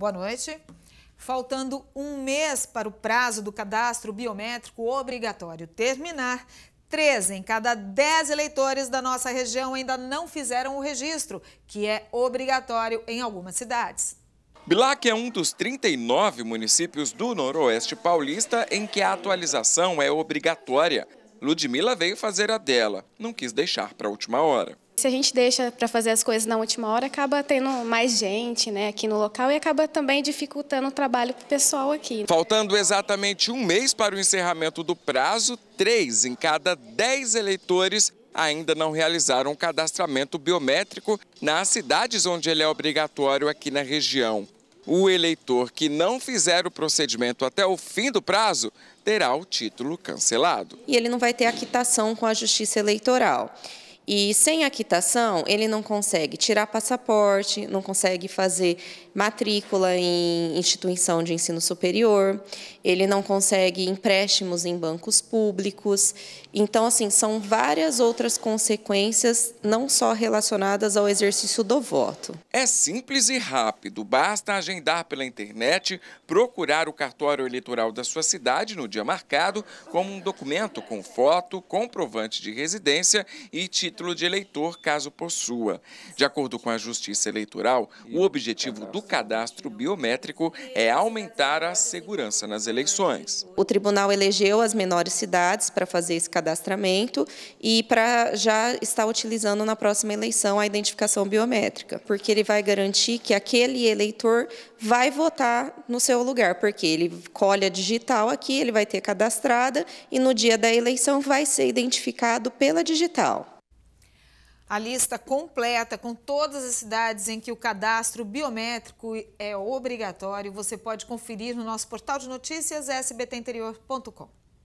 Boa noite. Faltando um mês para o prazo do cadastro biométrico obrigatório terminar, Três em cada dez eleitores da nossa região ainda não fizeram o registro, que é obrigatório em algumas cidades. Bilac é um dos 39 municípios do Noroeste Paulista em que a atualização é obrigatória. Ludmila veio fazer a dela, não quis deixar para a última hora. Se a gente deixa para fazer as coisas na última hora, acaba tendo mais gente né, aqui no local e acaba também dificultando o trabalho para o pessoal aqui. Faltando exatamente um mês para o encerramento do prazo, três em cada dez eleitores ainda não realizaram o cadastramento biométrico nas cidades onde ele é obrigatório aqui na região. O eleitor que não fizer o procedimento até o fim do prazo terá o título cancelado. E ele não vai ter a quitação com a Justiça Eleitoral. E sem a quitação, ele não consegue tirar passaporte, não consegue fazer matrícula em instituição de ensino superior, ele não consegue empréstimos em bancos públicos. Então, assim, são várias outras consequências, não só relacionadas ao exercício do voto. É simples e rápido, basta agendar pela internet, procurar o cartório eleitoral da sua cidade no dia marcado, como um documento com foto, comprovante de residência e título título de eleitor, caso possua. De acordo com a Justiça Eleitoral, o objetivo do cadastro biométrico é aumentar a segurança nas eleições. O tribunal elegeu as menores cidades para fazer esse cadastramento e para já estar utilizando na próxima eleição a identificação biométrica, porque ele vai garantir que aquele eleitor vai votar no seu lugar, porque ele colhe a digital aqui, ele vai ter cadastrada e no dia da eleição vai ser identificado pela digital. A lista completa com todas as cidades em que o cadastro biométrico é obrigatório você pode conferir no nosso portal de notícias sbtinterior.com.